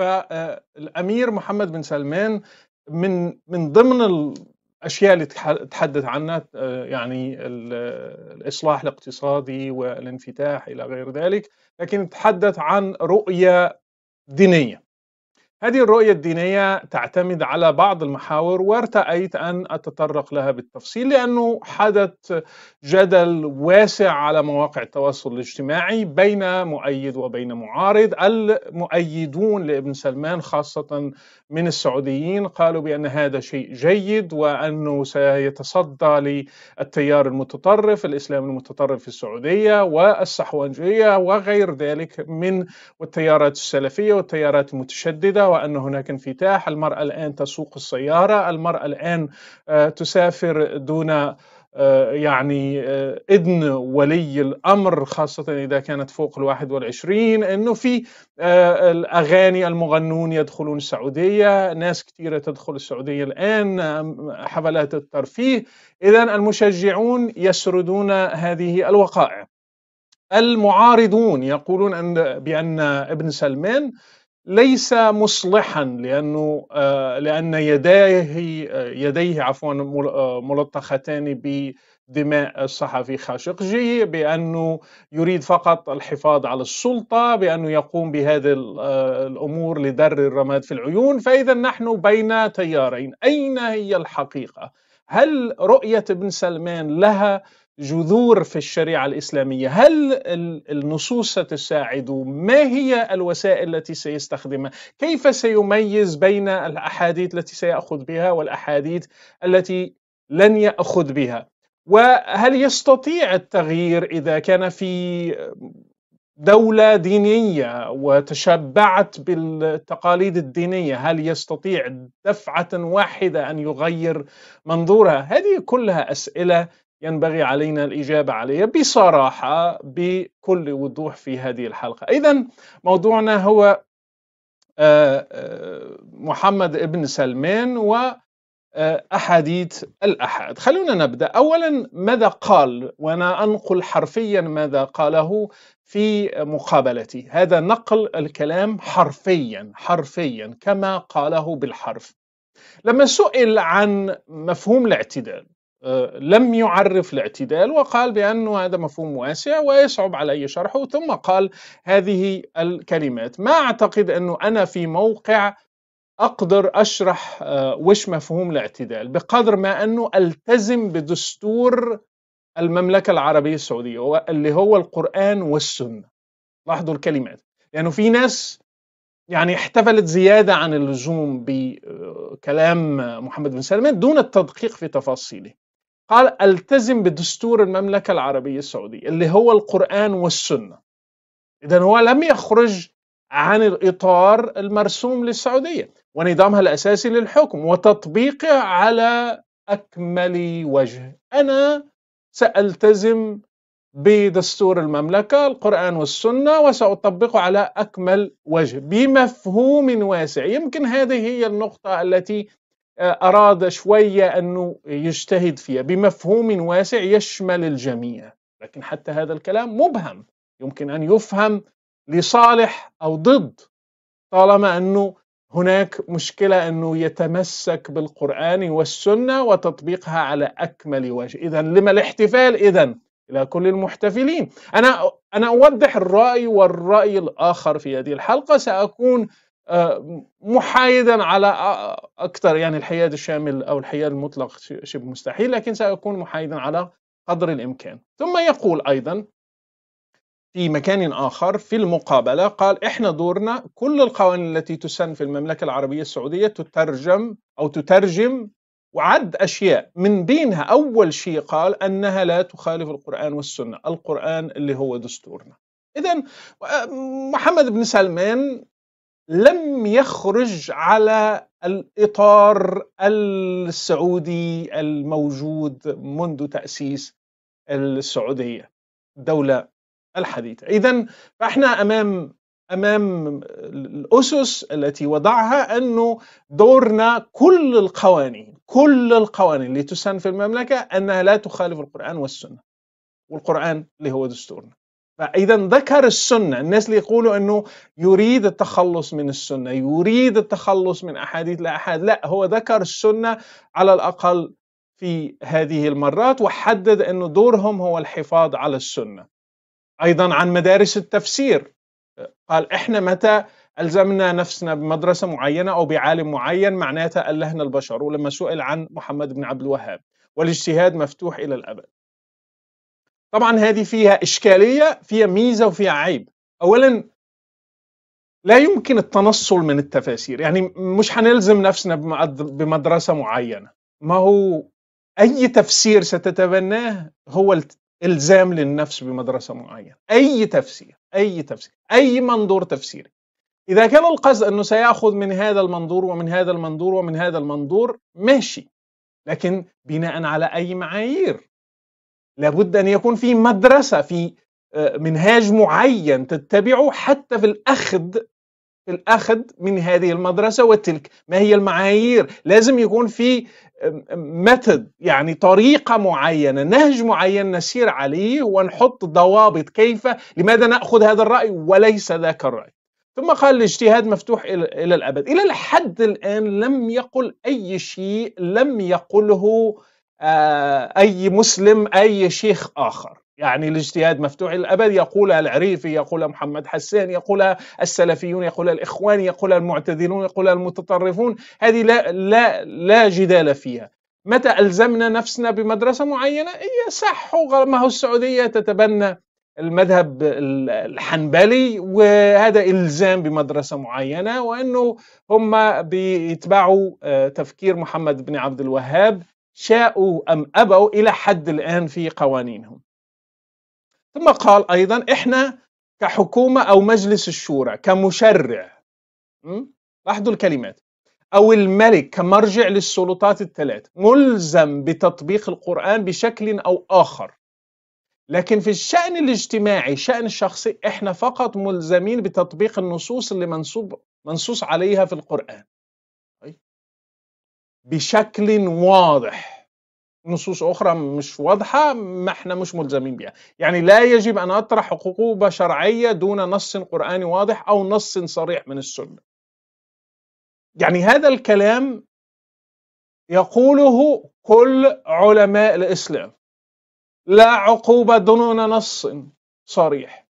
فالامير محمد بن سلمان من من ضمن الاشياء اللي تحدث عنها آه، يعني الاصلاح الاقتصادي والانفتاح الى غير ذلك لكن تحدث عن رؤيه دينيه هذه الرؤية الدينية تعتمد على بعض المحاور وارتأيت أن أتطرق لها بالتفصيل لأنه حدث جدل واسع على مواقع التواصل الاجتماعي بين مؤيد وبين معارض المؤيدون لابن سلمان خاصة من السعوديين قالوا بأن هذا شيء جيد وأنه سيتصدى للتيار المتطرف الإسلام المتطرف في السعودية والصحوانجية وغير ذلك من والتيارات السلفية والتيارات المتشددة وأن هناك انفتاح المرأة الآن تسوق السيارة المرأة الآن آه، تسافر دون آه، يعني آه، إذن ولي الأمر خاصة إذا كانت فوق الواحد والعشرين أنه في الأغاني المغنون يدخلون السعودية ناس كثيرة تدخل السعودية الآن حفلات الترفيه إذا المشجعون يسردون هذه الوقائع المعارضون يقولون أن بأن ابن سلمان ليس مصلحا لانه آه، لان يديه يديه عفوا آه، ملطختان بدماء الصحفي خاشقجي بانه يريد فقط الحفاظ على السلطه بانه يقوم بهذه آه، الامور لدر الرماد في العيون فاذا نحن بين تيارين اين هي الحقيقه هل رؤيه ابن سلمان لها جذور في الشريعة الإسلامية هل النصوص ستساعد ما هي الوسائل التي سيستخدمها كيف سيميز بين الأحاديث التي سيأخذ بها والأحاديث التي لن يأخذ بها وهل يستطيع التغيير إذا كان في دولة دينية وتشبعت بالتقاليد الدينية هل يستطيع دفعة واحدة أن يغير منظورها؟ هذه كلها أسئلة ينبغي علينا الإجابة عليه بصراحة بكل وضوح في هذه الحلقة إذا موضوعنا هو آه، آه، محمد ابن سلمان و آه، أحاديث الأحد خلونا نبدأ أولا ماذا قال وأنا أنقل حرفيا ماذا قاله في مقابلتي هذا نقل الكلام حرفيا حرفيا كما قاله بالحرف لما سئل عن مفهوم الاعتدال لم يعرف الاعتدال وقال بأنه هذا مفهوم واسع ويصعب علي شرحه ثم قال هذه الكلمات ما أعتقد أنه أنا في موقع أقدر أشرح آه، وش مفهوم الاعتدال بقدر ما أنه ألتزم بدستور المملكة العربية السعودية اللي هو القرآن والسنة لاحظوا الكلمات لأنه يعني في ناس يعني احتفلت زيادة عن اللزوم بكلام آه، محمد بن سلمان دون التدقيق في تفاصيله قال التزم بدستور المملكة العربية السعودية اللي هو القرآن والسنة إذا هو لم يخرج عن الإطار المرسوم للسعودية ونظامها الأساسي للحكم وتطبيقه على أكمل وجه أنا سألتزم بدستور المملكة القرآن والسنة وسأطبقه على أكمل وجه بمفهوم واسع يمكن هذه هي النقطة التي أراد شوية أنه يجتهد فيها بمفهوم واسع يشمل الجميع لكن حتى هذا الكلام مبهم يمكن أن يفهم لصالح أو ضد طالما أنه هناك مشكلة أنه يتمسك بالقرآن والسنة وتطبيقها على أكمل وجه إذا لما الاحتفال إذا إلى كل المحتفلين أنا أنا أوضح الرأي والرأي الآخر في هذه الحلقة سأكون آه، محايدا على اكثر يعني الحياد الشامل او الحياد المطلق شبه مستحيل لكن ساكون محايدا على قدر الامكان ثم يقول ايضا في مكان آخر في المقابلة قال إحنا دورنا كل القوانين التي تسن في المملكة العربية السعودية تترجم أو تترجم وعد أشياء من بينها أول شيء قال أنها لا تخالف القرآن والسنة القرآن اللي هو دستورنا إذا آه، محمد بن سلمان لم يخرج على الاطار السعودي الموجود منذ تاسيس السعوديه الدوله الحديثه اذا فاحنا امام امام الاسس التي وضعها انه دورنا كل القوانين كل القوانين اللي تسن في المملكه انها لا تخالف القران والسنه والقران اللي هو دستورنا فاذا ذكر السنه الناس اللي يقولوا انه يريد التخلص من السنه يريد التخلص من احاديث الاحاد لا هو ذكر السنه على الاقل في هذه المرات وحدد انه دورهم هو الحفاظ على السنه ايضا عن مدارس التفسير قال احنا متى الزمنا نفسنا بمدرسه معينه او بعالم معين معناتها الهنا البشر ولما سئل عن محمد بن عبد الوهاب والاجتهاد مفتوح الى الابد طبعا هذه فيها إشكالية فيها ميزة وفيها عيب أولا لا يمكن التنصل من التفاسير يعني مش هنلزم نفسنا بمدرسة معينة ما هو أي تفسير ستتبناه هو الزام للنفس بمدرسة معينة أي تفسير أي تفسير أي منظور تفسيري إذا كان القصد أنه سيأخذ من هذا المنظور ومن هذا المنظور ومن هذا المنظور ماشي لكن بناء على أي معايير لابد ان يكون في مدرسه في آه، منهاج معين تتبعه حتى في الاخذ في الاخذ من هذه المدرسه وتلك ما هي المعايير لازم يكون في ميثود يعني طريقه معينه نهج معين نسير عليه ونحط ضوابط كيف لماذا ناخذ هذا الراي وليس ذاك الراي ثم قال الاجتهاد مفتوح الى الابد الى الحد الان لم يقل اي شيء لم يقله آه، أي مسلم أي شيخ آخر يعني الاجتهاد مفتوح الأبد يقولها العريفي يقولها محمد حسين يقولها السلفيون يقولها الإخوان يقولها المعتدلون يقولها المتطرفون هذه لا, لا, لا جدال فيها متى ألزمنا نفسنا بمدرسة معينة هي صح ما هو السعودية تتبنى المذهب الحنبلي وهذا الزام بمدرسه معينه وانه هم بيتبعوا آه، تفكير محمد بن عبد الوهاب شاءوا أم أبوا إلى حد الآن في قوانينهم ثم قال أيضا إحنا كحكومة أو مجلس الشورى كمشرع لاحظوا الكلمات أو الملك كمرجع للسلطات الثلاث ملزم بتطبيق القرآن بشكل أو آخر لكن في الشأن الاجتماعي شأن الشخصي إحنا فقط ملزمين بتطبيق النصوص اللي منصوب منصوص عليها في القرآن بشكل واضح نصوص أخرى مش واضحة ما احنا مش ملزمين بها يعني لا يجب أن أطرح عقوبة شرعية دون نص قرآني واضح أو نص صريح من السنة يعني هذا الكلام يقوله كل علماء الإسلام لا عقوبة دون نص صريح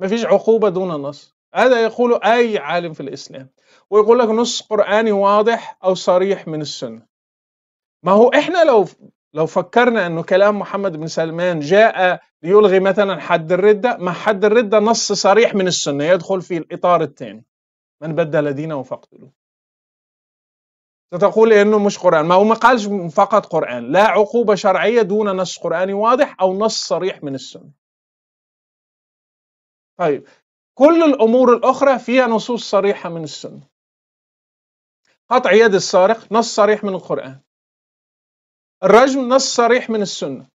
ما فيش عقوبة دون نص هذا يقول أي عالم في الإسلام ويقول لك نص قرآني واضح أو صريح من السنة ما هو إحنا لو لو فكرنا أنه كلام محمد بن سلمان جاء ليلغي مثلا حد الردة ما حد الردة نص صريح من السنة يدخل في الإطار الثاني من بدل دينه فاقتلوه ستقول انه مش قران ما هو ما قالش فقط قران لا عقوبه شرعيه دون نص قراني واضح او نص صريح من السنه طيب كل الأمور الأخرى فيها نصوص صريحة من السنة قطع يد السارق نص صريح من القرآن الرجم نص صريح من السنة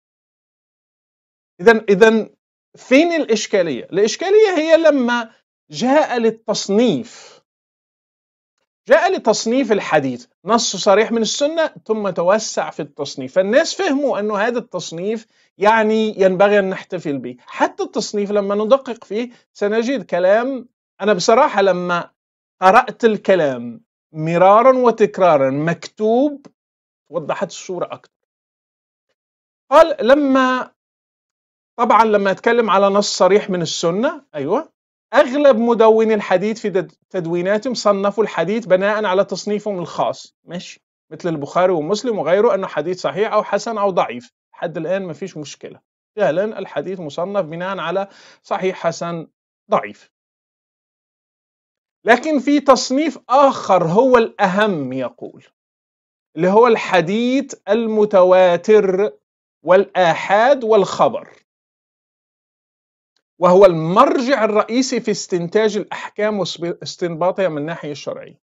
إذا إذا فين الإشكالية؟ الإشكالية هي لما جاء للتصنيف جاء لتصنيف الحديث نص صريح من السنة ثم توسع في التصنيف فالناس فهموا أنه هذا التصنيف يعني ينبغي أن نحتفل به حتى التصنيف لما ندقق فيه سنجد كلام أنا بصراحة لما قرأت الكلام مرارا وتكرارا مكتوب وضحت الصورة أكثر قال لما طبعا لما أتكلم على نص صريح من السنة أيوة اغلب مدوني الحديث في تدويناتهم صنفوا الحديث بناء على تصنيفهم الخاص ماشي مثل البخاري ومسلم وغيره انه حديث صحيح او حسن او ضعيف حد الان ما فيش مشكله فعلا الحديث مصنف بناء على صحيح حسن ضعيف لكن في تصنيف اخر هو الاهم يقول اللي هو الحديث المتواتر والاحاد والخبر وهو المرجع الرئيسي في استنتاج الأحكام واستنباطها من الناحية الشرعية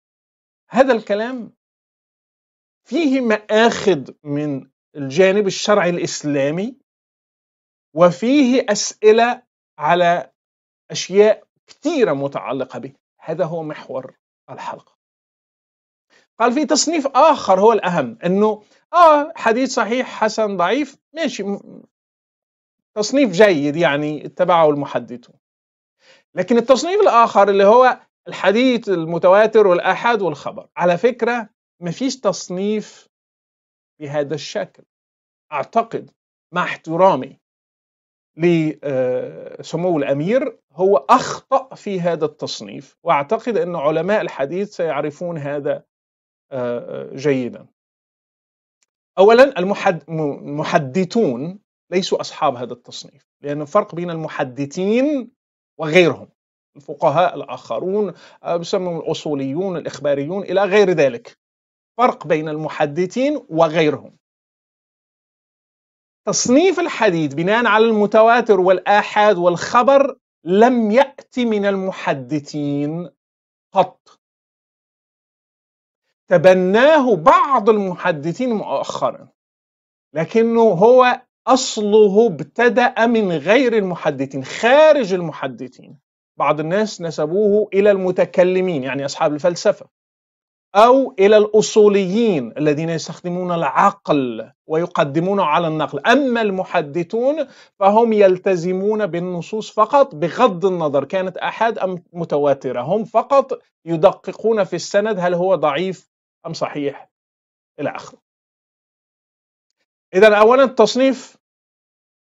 هذا الكلام فيه مآخذ من الجانب الشرعي الإسلامي وفيه أسئلة على أشياء كثيرة متعلقة به هذا هو محور الحلقة قال في تصنيف آخر هو الأهم أنه آه حديث صحيح حسن ضعيف ماشي تصنيف جيد يعني اتبعه المحدثون لكن التصنيف الآخر اللي هو الحديث المتواتر والأحد والخبر على فكرة مفيش تصنيف بهذا الشكل أعتقد مع احترامي لسمو آه، الأمير هو أخطأ في هذا التصنيف وأعتقد أن علماء الحديث سيعرفون هذا آه، جيدا أولا المحدثون ليسوا أصحاب هذا التصنيف لأن الفرق بين المحدثين وغيرهم الفقهاء الآخرون بسمهم آه، الأصوليون الإخباريون إلى غير ذلك فرق بين المحدثين وغيرهم تصنيف الحديث بناء على المتواتر والآحاد والخبر لم يأتي من المحدثين قط تبناه بعض المحدثين مؤخرا لكنه هو أصله ابتدأ من غير المحدثين خارج المحدثين بعض الناس نسبوه إلى المتكلمين يعني أصحاب الفلسفة أو إلى الأصوليين الذين يستخدمون العقل ويقدمون على النقل أما المحدثون فهم يلتزمون بالنصوص فقط بغض النظر كانت أحد أم متواترة هم فقط يدققون في السند هل هو ضعيف أم صحيح إلى آخره اذا اولا التصنيف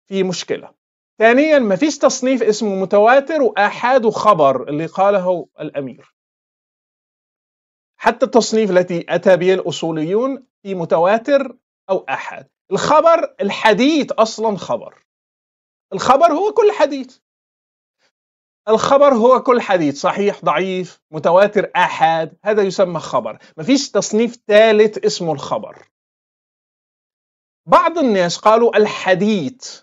في مشكله ثانيا ما فيش تصنيف اسمه متواتر واحاد خبر اللي قاله الامير حتى التصنيف التي اتى به الاصوليون في متواتر او احاد الخبر الحديث اصلا خبر الخبر هو كل حديث الخبر هو كل حديث صحيح ضعيف متواتر احاد هذا يسمى خبر مفيش تصنيف ثالث اسمه الخبر بعض الناس قالوا الحديث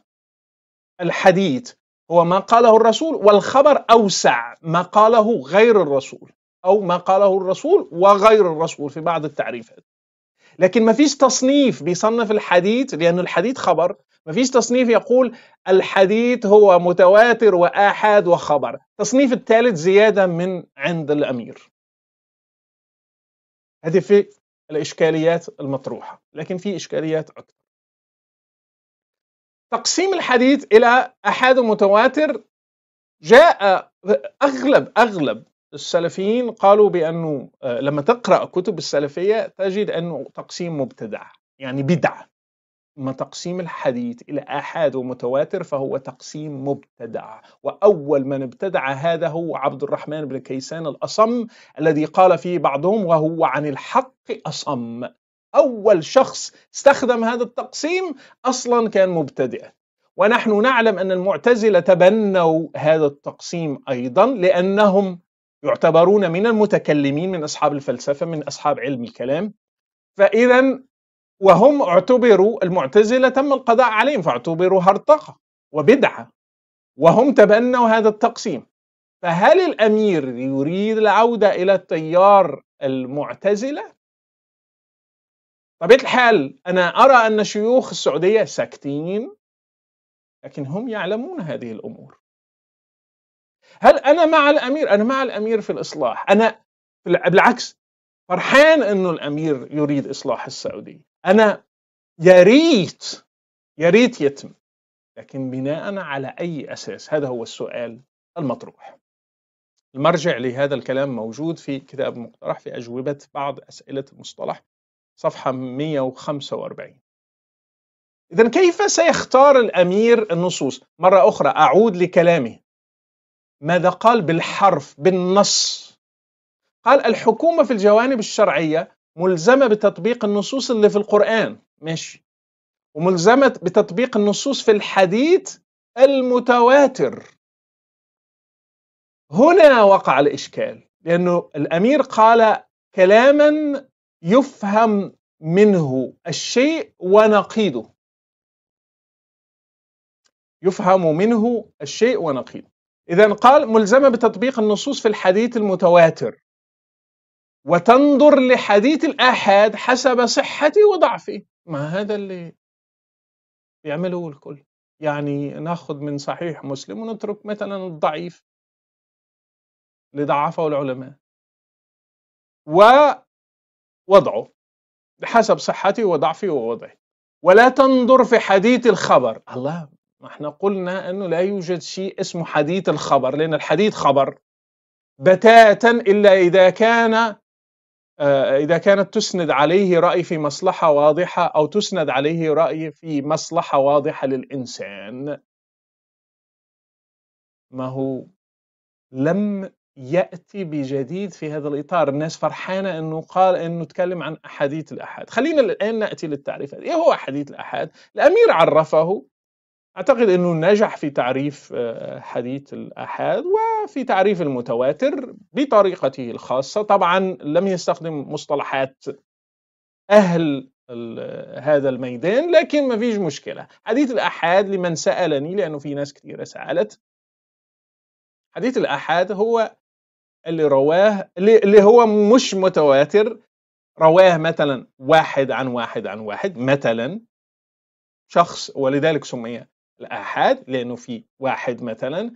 الحديث هو ما قاله الرسول والخبر أوسع ما قاله غير الرسول أو ما قاله الرسول وغير الرسول في بعض التعريفات لكن ما فيش تصنيف بيصنف الحديث لأن الحديث خبر ما فيش تصنيف يقول الحديث هو متواتر وآحاد وخبر تصنيف الثالث زيادة من عند الأمير هذه في الإشكاليات المطروحة لكن في إشكاليات أكثر تقسيم الحديث إلى أحد متواتر جاء أغلب أغلب السلفيين قالوا بأنه آه، لما تقرأ كتب السلفية تجد أنه تقسيم مبتدع يعني بدعة أما تقسيم الحديث إلى آحاد ومتواتر فهو تقسيم مبتدع وأول من ابتدع هذا هو عبد الرحمن بن كيسان الأصم الذي قال فيه بعضهم وهو عن الحق أصم أول شخص استخدم هذا التقسيم أصلا كان مبتدئا ونحن نعلم أن المعتزلة تبنوا هذا التقسيم أيضا لأنهم يعتبرون من المتكلمين من أصحاب الفلسفة من أصحاب علم الكلام فإذا وهم اعتبروا المعتزلة تم القضاء عليهم فاعتبروا هرطقة وبدعة وهم تبنوا هذا التقسيم فهل الأمير يريد العودة إلى التيار المعتزلة طبيعة الحال أنا أرى أن شيوخ السعودية ساكتين لكن هم يعلمون هذه الأمور هل أنا مع الأمير؟ أنا مع الأمير في الإصلاح أنا بالعكس فرحان أنه الأمير يريد إصلاح السعودية أنا يا ريت يا ريت يتم لكن بناء على أي أساس هذا هو السؤال المطروح المرجع لهذا الكلام موجود في كتاب مقترح في أجوبة بعض أسئلة المصطلح صفحة 145 إذا كيف سيختار الأمير النصوص؟ مرة أخرى أعود لكلامه ماذا قال بالحرف بالنص قال الحكومة في الجوانب الشرعية ملزمة بتطبيق النصوص اللي في القرآن ماشي وملزمة بتطبيق النصوص في الحديث المتواتر هنا وقع الإشكال لأنه الأمير قال كلاما يفهم منه الشيء ونقيضه يفهم منه الشيء ونقيضه إذا قال ملزمة بتطبيق النصوص في الحديث المتواتر وتنظر لحديث الآحاد حسب صحته وضعفه ما هذا اللي يعمله الكل يعني ناخذ من صحيح مسلم ونترك مثلا الضعيف لضعفه العلماء و وضعه بحسب صحتي وضعفي ووضعي ولا تنظر في حديث الخبر الله ما احنا قلنا انه لا يوجد شيء اسمه حديث الخبر لان الحديث خبر بتاتا الا اذا كان آه، إذا كانت تسند عليه رأي في مصلحة واضحة أو تسند عليه رأي في مصلحة واضحة للإنسان ما هو لم ياتي بجديد في هذا الاطار الناس فرحانه انه قال انه تكلم عن احاديث الاحاد خلينا الان ناتي للتعريفات ايه هو حديث الاحاد الامير عرفه اعتقد انه نجح في تعريف آه، حديث الاحاد وفي تعريف المتواتر بطريقته الخاصه طبعا لم يستخدم مصطلحات اهل آه، هذا الميدان لكن ما فيش مشكله حديث الاحاد لمن سالني لانه في ناس كثيره سالت حديث الآحاد هو اللي رواه اللي هو مش متواتر رواه مثلا واحد عن واحد عن واحد مثلا شخص ولذلك سمي الآحاد لأنه في واحد مثلا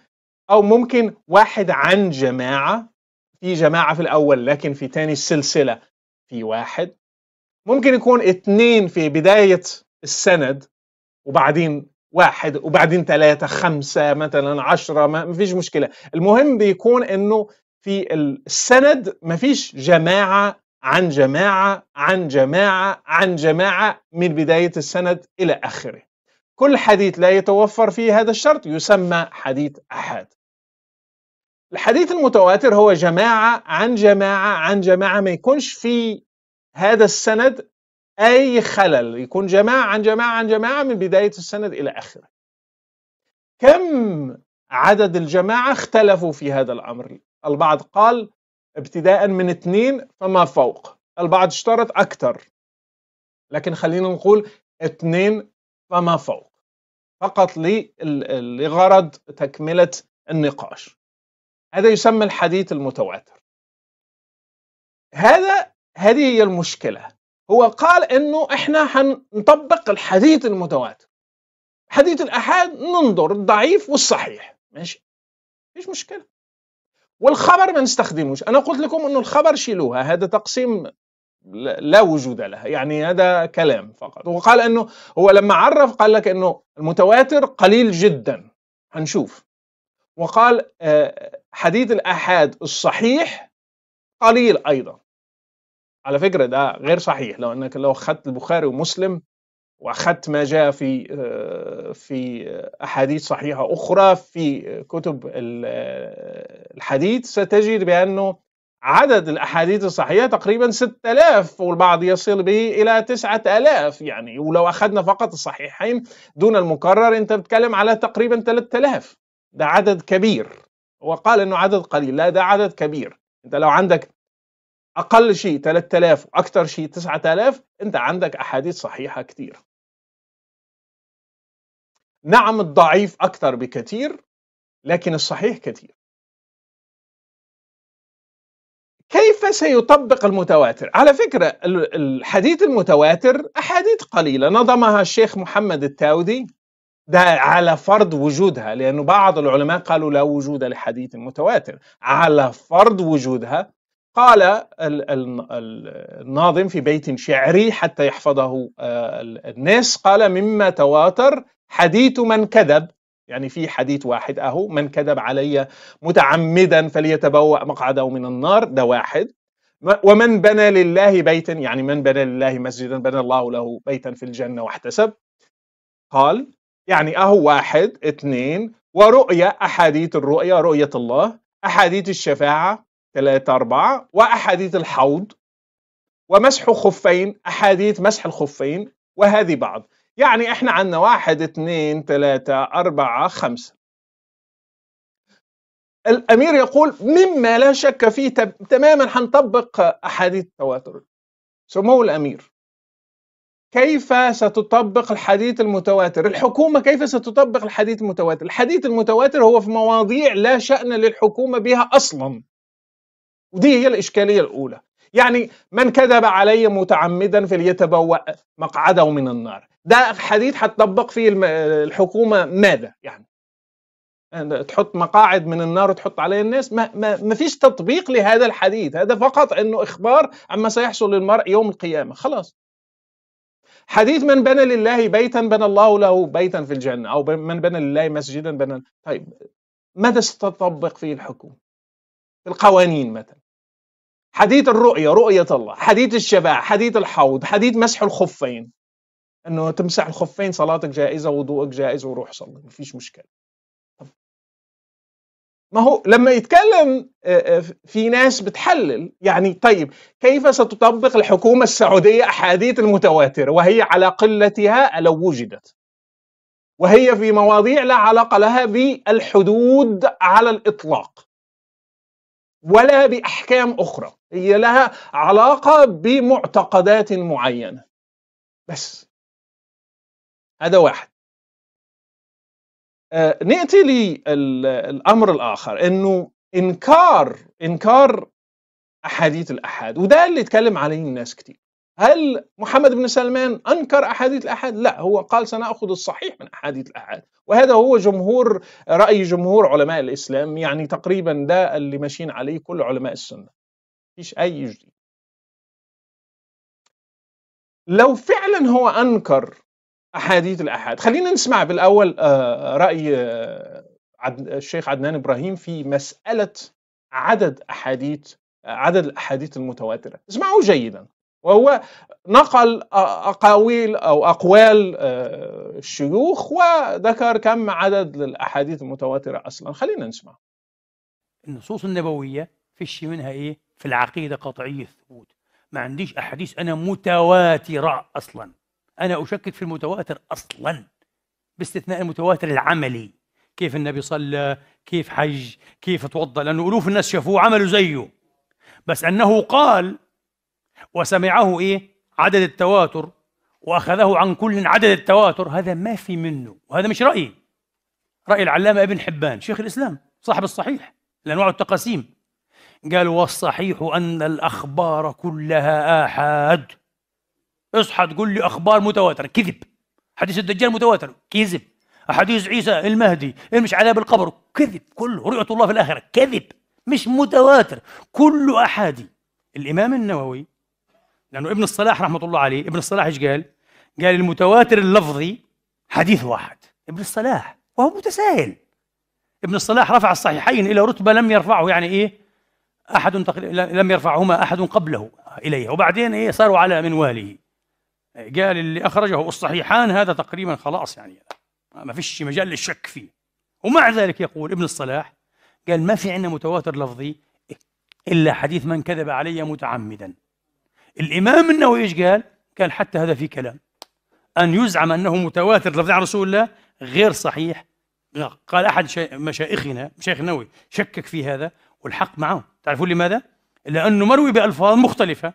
أو ممكن واحد عن جماعة في جماعة في الأول لكن في تاني السلسلة في واحد ممكن يكون اثنين في بداية السند وبعدين واحد وبعدين ثلاثة خمسة مثلا عشرة ما فيش مشكلة المهم بيكون انه في السند مفيش جماعة عن جماعة عن جماعة عن جماعة من بداية السند إلى آخره كل حديث لا يتوفر فيه هذا الشرط يسمى حديث أحد الحديث المتواتر هو جماعة عن جماعة عن جماعة ما يكونش في هذا السند أي خلل يكون جماعة عن جماعة عن جماعة من بداية السند إلى آخره كم عدد الجماعة اختلفوا في هذا الأمر البعض قال ابتداء من اثنين فما فوق البعض اشترط أكثر لكن خلينا نقول اثنين فما فوق فقط لغرض تكملة النقاش هذا يسمى الحديث المتواتر هذا هذه هي المشكلة هو قال انه احنا هنطبق الحديث المتواتر حديث الأحاد ننظر الضعيف والصحيح ماشي مفيش مشكلة والخبر ما نستخدموش انا قلت لكم انه الخبر شيلوها هذا تقسيم لا وجود لها يعني هذا كلام فقط وقال انه هو لما عرف قال لك انه المتواتر قليل جدا هنشوف وقال آه، حديث الاحاد الصحيح قليل ايضا على فكره ده غير صحيح لو انك لو اخذت البخاري ومسلم واخذت ما جاء في آه، في احاديث صحيحه اخرى في كتب آه، الحديث ستجد بانه عدد الاحاديث الصحيحه تقريبا 6000 والبعض يصل به الى 9000 يعني ولو اخذنا فقط الصحيحين دون المكرر انت بتتكلم على تقريبا 3000 ده عدد كبير وقال انه عدد قليل لا ده عدد كبير انت لو عندك اقل شيء 3000 واكثر شيء 9000 انت عندك احاديث صحيحه كثير نعم الضعيف أكثر بكثير لكن الصحيح كثير كيف سيطبق المتواتر؟ على فكرة الحديث المتواتر أحاديث قليلة نظمها الشيخ محمد التاودي ده على فرض وجودها لأنه بعض العلماء قالوا لا وجود لحديث متواتر على فرض وجودها قال الناظم في بيت شعري حتى يحفظه آه، الناس قال مما تواتر حديث من كذب يعني في حديث واحد اهو من كذب علي متعمدا فليتبوأ مقعده من النار ده واحد ومن بنى لله بيتا يعني من بنى لله مسجدا بنى الله له بيتا في الجنه واحتسب قال يعني اهو واحد اثنين ورؤيا احاديث الرؤيا رؤيه الله احاديث الشفاعه ثلاثة أربعة وأحاديث الحوض ومسح خفين أحاديث مسح الخفين وهذه بعض يعني احنا عندنا واحد اثنين ثلاثة أربعة خمسة الأمير يقول مما لا شك فيه تماما حنطبق أحاديث التواتر سمو الأمير كيف ستطبق الحديث المتواتر الحكومة كيف ستطبق الحديث المتواتر الحديث المتواتر هو في مواضيع لا شأن للحكومة بها أصلا ودي هي الإشكالية الأولى يعني من كذب علي متعمدا فليتبوأ مقعده من النار ده حديث هتطبق فيه الحكومه ماذا يعني يعني تحط مقاعد من النار وتحط عليها الناس ما, ما, ما فيش تطبيق لهذا الحديث هذا فقط انه اخبار عما سيحصل للمرء يوم القيامه خلاص حديث من بنى لله بيتا بنى الله له بيتا في الجنه او من بنى لله مسجدا بنى طيب ماذا ستطبق فيه الحكومه القوانين مثلا حديث الرؤيه رؤيه الله حديث الشفاعه حديث الحوض حديث مسح الخفين انه تمسح الخفين صلاتك جائزه وضوءك جائز وروح صلي ما فيش مشكله ما هو لما يتكلم آه، آه، في ناس بتحلل يعني طيب كيف ستطبق الحكومة السعودية أحاديث المتواترة وهي على قلتها لو وجدت وهي في مواضيع لا علاقة لها بالحدود على الإطلاق ولا بأحكام أخرى هي لها علاقة بمعتقدات معينة بس هذا واحد آه، ناتي للامر الاخر انه انكار انكار احاديث الاحاد وده اللي اتكلم عليه الناس كتير هل محمد بن سلمان انكر احاديث الاحاد لا هو قال سناخذ الصحيح من احاديث الاحاد وهذا هو جمهور راي جمهور علماء الاسلام يعني تقريبا ده اللي ماشيين عليه كل علماء السنه مفيش اي جديد لو فعلا هو انكر احاديث الاحاد خلينا نسمع بالاول آه، راي آه، الشيخ عدنان ابراهيم في مساله عدد احاديث عدد الاحاديث المتواتره اسمعوا جيدا وهو نقل آه، اقاويل او اقوال الشيوخ وذكر كم عدد الاحاديث المتواتره اصلا خلينا نسمع النصوص النبويه فيش منها ايه في العقيده قطعي الثبوت ما عنديش احاديث انا متواتره اصلا أنا أشكك في المتواتر أصلا باستثناء المتواتر العملي كيف النبي صلى كيف حج كيف توضأ لأنه ألوف الناس شافوه عملوا زيه بس أنه قال وسمعه إيه عدد التواتر وأخذه عن كل عدد التواتر هذا ما في منه وهذا مش رأيي رأي العلامة ابن حبان شيخ الإسلام صاحب الصحيح الأنواع التقاسيم قال والصحيح أن الأخبار كلها آحاد اصحى تقول لي اخبار متواتره كذب حديث الدجال متواتر كذب احاديث عيسى المهدي مش عذاب القبر كذب كله رؤيه الله في الاخره كذب مش متواتر كله احادي الامام النووي لانه ابن الصلاح رحمه الله عليه ابن الصلاح ايش قال؟ قال المتواتر اللفظي حديث واحد ابن الصلاح وهو متساهل ابن الصلاح رفع الصحيحين الى رتبه لم يرفعه يعني ايه احد لم يرفعهما احد قبله اليه وبعدين ايه صاروا على منواله قال اللي أخرجه الصحيحان هذا تقريبا خلاص يعني ما فيش مجال للشك فيه ومع ذلك يقول ابن الصلاح قال ما في عندنا متواتر لفظي إلا حديث من كذب علي متعمدا الإمام النووي إيش قال؟ قال حتى هذا في كلام أن يزعم أنه متواتر لفظي عن رسول الله غير صحيح قال أحد مشايخنا مشايخ النووي شكك في هذا والحق معه تعرفون لماذا؟ لأنه مروي بألفاظ مختلفة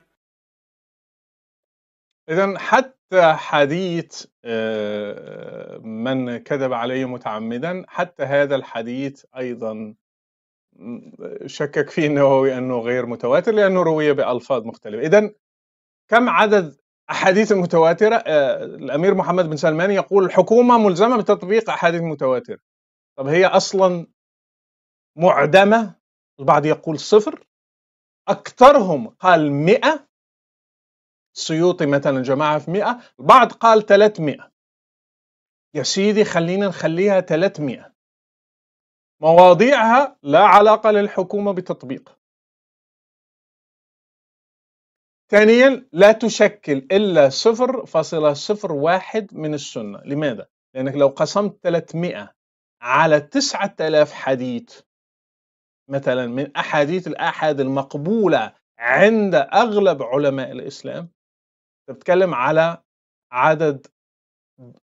إذا حتى حديث آه، من كذب عليه متعمدا حتى هذا الحديث أيضا شكك فيه النووي أنه غير متواتر لأنه روي بألفاظ مختلفة إذا كم عدد أحاديث المتواترة آه، الأمير محمد بن سلمان يقول الحكومة ملزمة بتطبيق أحاديث متواترة طب هي أصلا معدمة البعض يقول صفر أكثرهم قال مئة سيوطي مثلا الجماعة في 100 البعض قال 300 يا سيدي خلينا نخليها 300 مواضيعها لا علاقة للحكومة بتطبيق ثانيا لا تشكل إلا 0.01 من السنة لماذا؟ لأنك لو قسمت 300 على 9000 حديث مثلا من أحاديث الاحاد المقبولة عند أغلب علماء الإسلام بتتكلم على عدد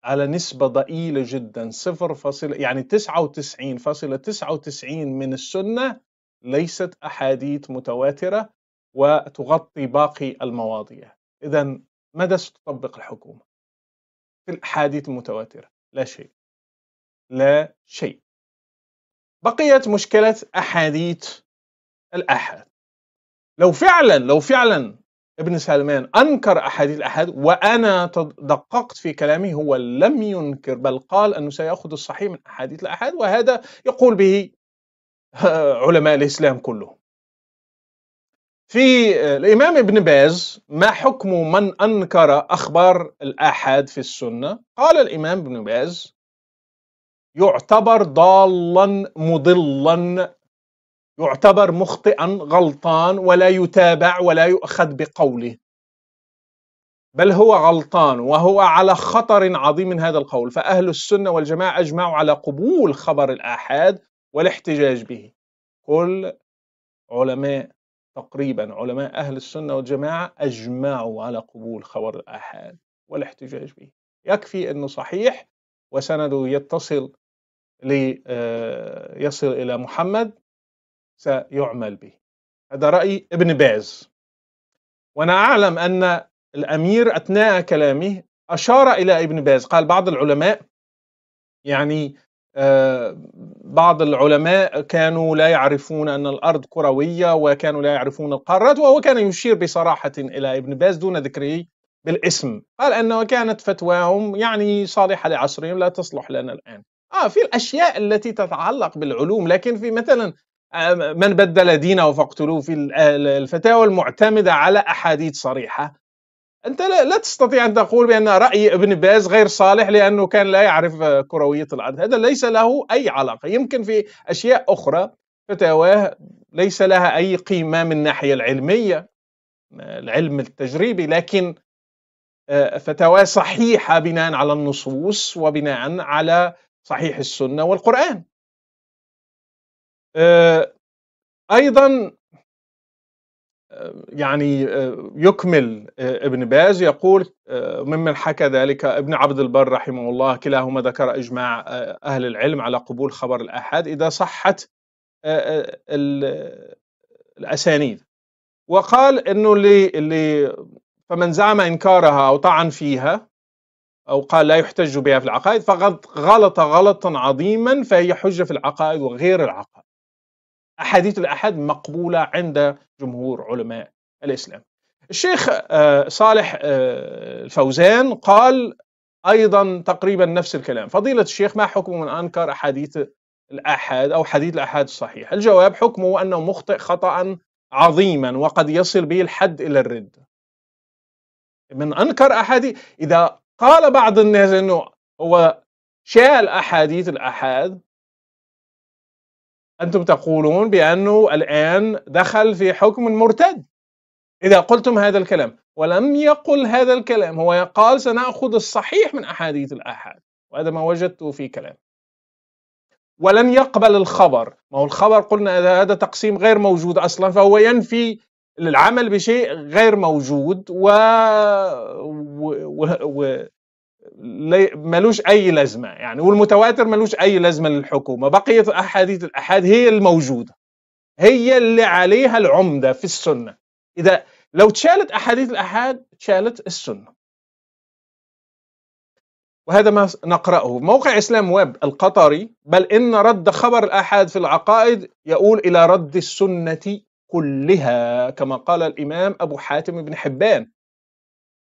على نسبة ضئيلة جدا صفر يعني فاصلة يعني 99.99 من السنة ليست أحاديث متواترة وتغطي باقي المواضيع إذا ماذا ستطبق الحكومة في الأحاديث المتواترة لا شيء لا شيء بقيت مشكلة أحاديث الآحاد لو فعلا لو فعلا ابن سلمان أنكر أحاديث الأحد وأنا دققت في كلامه هو لم ينكر بل قال أنه سيأخذ الصحيح من أحاديث الأحد وهذا يقول به آه، علماء الإسلام كلهم في آه، الإمام ابن باز ما حكم من أنكر أخبار الآحاد في السنة قال الإمام ابن باز يعتبر ضالا مضلا يعتبر مخطئا غلطان ولا يتابع ولا يؤخذ بقوله بل هو غلطان وهو على خطر عظيم من هذا القول فأهل السنة والجماعة أجمعوا على قبول خبر الآحاد والاحتجاج به كل علماء تقريبا علماء أهل السنة والجماعة أجمعوا على قبول خبر الآحاد والاحتجاج به يكفي أنه صحيح وسنده يتصل آه، يصل إلى محمد سيعمل به هذا رأي ابن باز وأنا أعلم أن الأمير أثناء كلامه أشار إلى ابن باز قال بعض العلماء يعني آه، بعض العلماء كانوا لا يعرفون أن الأرض كروية وكانوا لا يعرفون القارات وهو كان يشير بصراحة إلى ابن باز دون ذكره بالاسم قال أنه كانت فتواهم يعني صالحة لعصرهم لا تصلح لنا الآن آه في الأشياء التي تتعلق بالعلوم لكن في مثلا من بدل دينه فاقتلوه في الفتاوى المعتمدة على أحاديث صريحة أنت لا تستطيع أن تقول بأن رأي ابن باز غير صالح لأنه كان لا يعرف كروية العدل هذا ليس له أي علاقة يمكن في أشياء أخرى فتاواه ليس لها أي قيمة من الناحية العلمية العلم التجريبي لكن آه، فتاوى صحيحة بناء على النصوص وبناء على صحيح السنة والقرآن آه، ايضا آه، يعني آه، يكمل ابن باز يقول ممن حكى ذلك ابن عبد البر رحمه الله كلاهما ذكر اجماع اهل العلم على قبول خبر الاحاد اذا صحت الاسانيد وقال انه اللي اللي فمن زعم انكارها او طعن فيها او قال لا يحتج بها في العقائد فقد غلط غلطا عظيما فهي حجه في العقائد وغير العقائد أحاديث الأحد مقبولة عند جمهور علماء الإسلام الشيخ آه، صالح آه، الفوزان قال أيضا تقريبا نفس الكلام فضيلة الشيخ ما حكم من أنكر أحاديث الأحد أو حديث الأحد الصحيح الجواب حكمه أنه مخطئ خطأ عظيما وقد يصل به الحد إلى الرد من أنكر أحاديث إذا قال بعض الناس أنه هو شال أحاديث الأحد أنتم تقولون بأنه الآن دخل في حكم مرتد إذا قلتم هذا الكلام ولم يقل هذا الكلام هو قال سنأخذ الصحيح من أحاديث الآحاد وهذا ما وجدته في كلام ولن يقبل الخبر ما هو الخبر قلنا هذا تقسيم غير موجود أصلا فهو ينفي العمل بشيء غير موجود و... و... و... ملوش اي لازمه يعني والمتواتر ملوش اي لازمه للحكومه بقيه احاديث الاحاد هي الموجوده هي اللي عليها العمده في السنه اذا لو تشالت احاديث الاحاد تشالت السنه وهذا ما نقرأه موقع إسلام ويب القطري بل إن رد خبر الآحاد في العقائد يقول إلى رد السنة كلها كما قال الإمام أبو حاتم بن حبان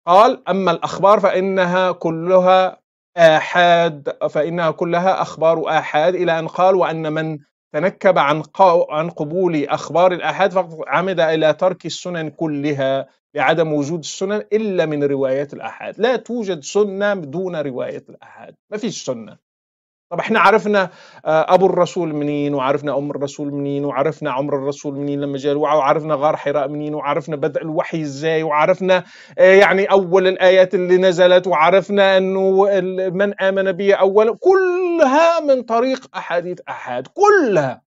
قال أما الأخبار فإنها كلها آحاد فإنها كلها أخبار آحاد إلى أن قال وأن من تنكب عن عن قبول أخبار الآحاد فقد عمد إلى ترك السنن كلها لعدم وجود السنن إلا من روايات الآحاد لا توجد سنة دون رواية الآحاد ما فيش سنة طب احنا عرفنا آه، ابو الرسول منين وعرفنا ام الرسول منين وعرفنا عمر الرسول منين لما جاء وعرفنا غار حراء منين وعرفنا بدء الوحي ازاي وعرفنا آه، يعني اول الايات اللي نزلت وعرفنا انه من امن بي اولا كلها من طريق احاديث احاد كلها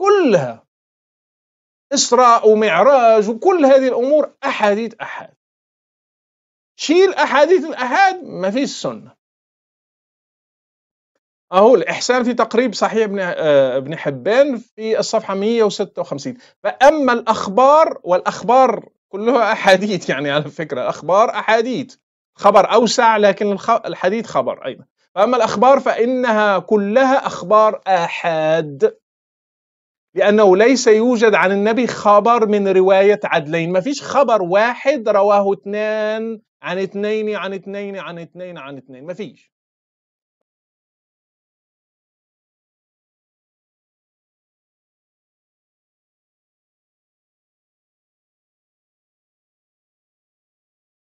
كلها اسراء ومعراج وكل هذه الامور احاديث احاد شيل احاديث الاحاد ما فيش سنه اهو الاحسان في تقريب صحيح ابن آه، ابن حبان في الصفحه 156 فاما الاخبار والاخبار كلها احاديث يعني على فكره اخبار احاديث خبر اوسع لكن الحديث خبر ايضا فاما الاخبار فانها كلها اخبار احاد لانه ليس يوجد عن النبي خبر من روايه عدلين ما فيش خبر واحد رواه اثنان عن اثنين عن اثنين عن اثنين عن اثنين ما فيش